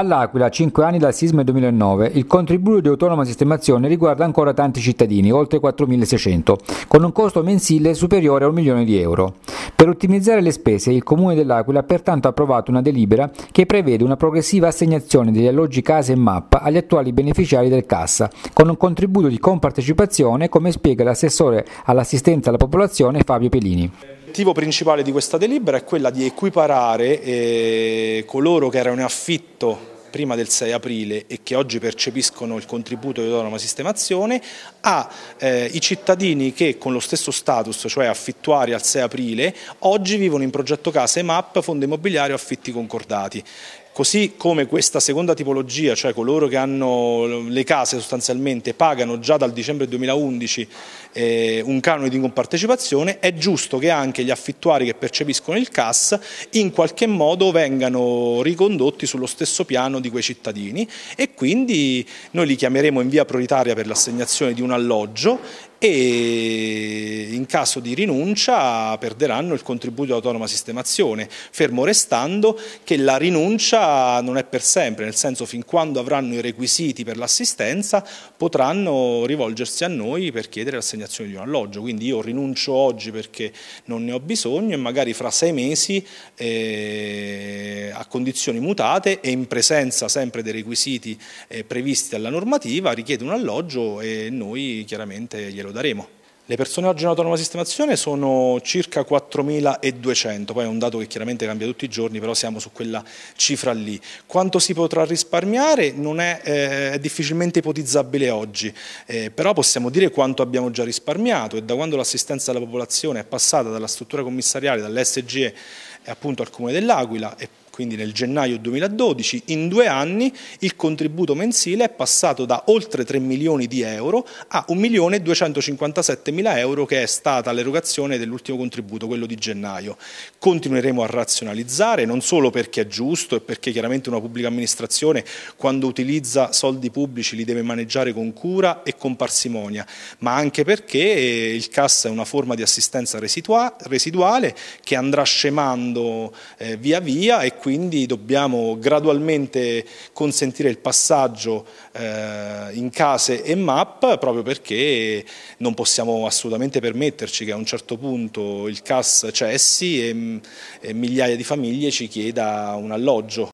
All'Aquila, 5 anni dal sisma del 2009, il contributo di autonoma sistemazione riguarda ancora tanti cittadini, oltre 4.600, con un costo mensile superiore a un milione di euro. Per ottimizzare le spese, il Comune dell'Aquila ha pertanto approvato una delibera che prevede una progressiva assegnazione degli alloggi casa e mappa agli attuali beneficiari del cassa, con un contributo di compartecipazione, come spiega l'assessore all'assistenza alla popolazione Fabio Pelini. L'obiettivo principale di questa delibera è quella di equiparare eh, coloro che erano in affitto prima del 6 aprile e che oggi percepiscono il contributo di autonoma sistemazione ai eh, cittadini che con lo stesso status, cioè affittuari al 6 aprile, oggi vivono in progetto casa e MAP, fondo immobiliare o affitti concordati. Così come questa seconda tipologia, cioè coloro che hanno le case sostanzialmente pagano già dal dicembre 2011 eh, un canone di compartecipazione, è giusto che anche gli affittuari che percepiscono il CAS in qualche modo vengano ricondotti sullo stesso piano di quei cittadini e quindi noi li chiameremo in via prioritaria per l'assegnazione di un alloggio e in caso di rinuncia perderanno il contributo di autonoma sistemazione, fermo restando che la rinuncia non è per sempre, nel senso fin quando avranno i requisiti per l'assistenza potranno rivolgersi a noi per chiedere l'assegnazione di un alloggio, quindi io rinuncio oggi perché non ne ho bisogno e magari fra sei mesi eh, a condizioni mutate e in presenza sempre dei requisiti eh, previsti dalla normativa richiede un alloggio e noi chiaramente glielo daremo. Le persone oggi in autonoma sistemazione sono circa 4.200, poi è un dato che chiaramente cambia tutti i giorni, però siamo su quella cifra lì. Quanto si potrà risparmiare non è, eh, difficilmente ipotizzabile oggi, eh, però possiamo dire quanto abbiamo già risparmiato e da quando l'assistenza alla popolazione è passata dalla struttura commissariale, dall'SGE appunto al Comune dell'Aquila quindi nel gennaio 2012, in due anni il contributo mensile è passato da oltre 3 milioni di euro a 1 milione 257 mila euro che è stata l'erogazione dell'ultimo contributo, quello di gennaio. Continueremo a razionalizzare non solo perché è giusto e perché chiaramente una pubblica amministrazione quando utilizza soldi pubblici li deve maneggiare con cura e con parsimonia, ma anche perché eh, il CAS è una forma di assistenza residuale che andrà scemando eh, via via e quindi quindi dobbiamo gradualmente consentire il passaggio eh, in case e MAP proprio perché non possiamo assolutamente permetterci che a un certo punto il CAS cessi e, mm, e migliaia di famiglie ci chieda un alloggio.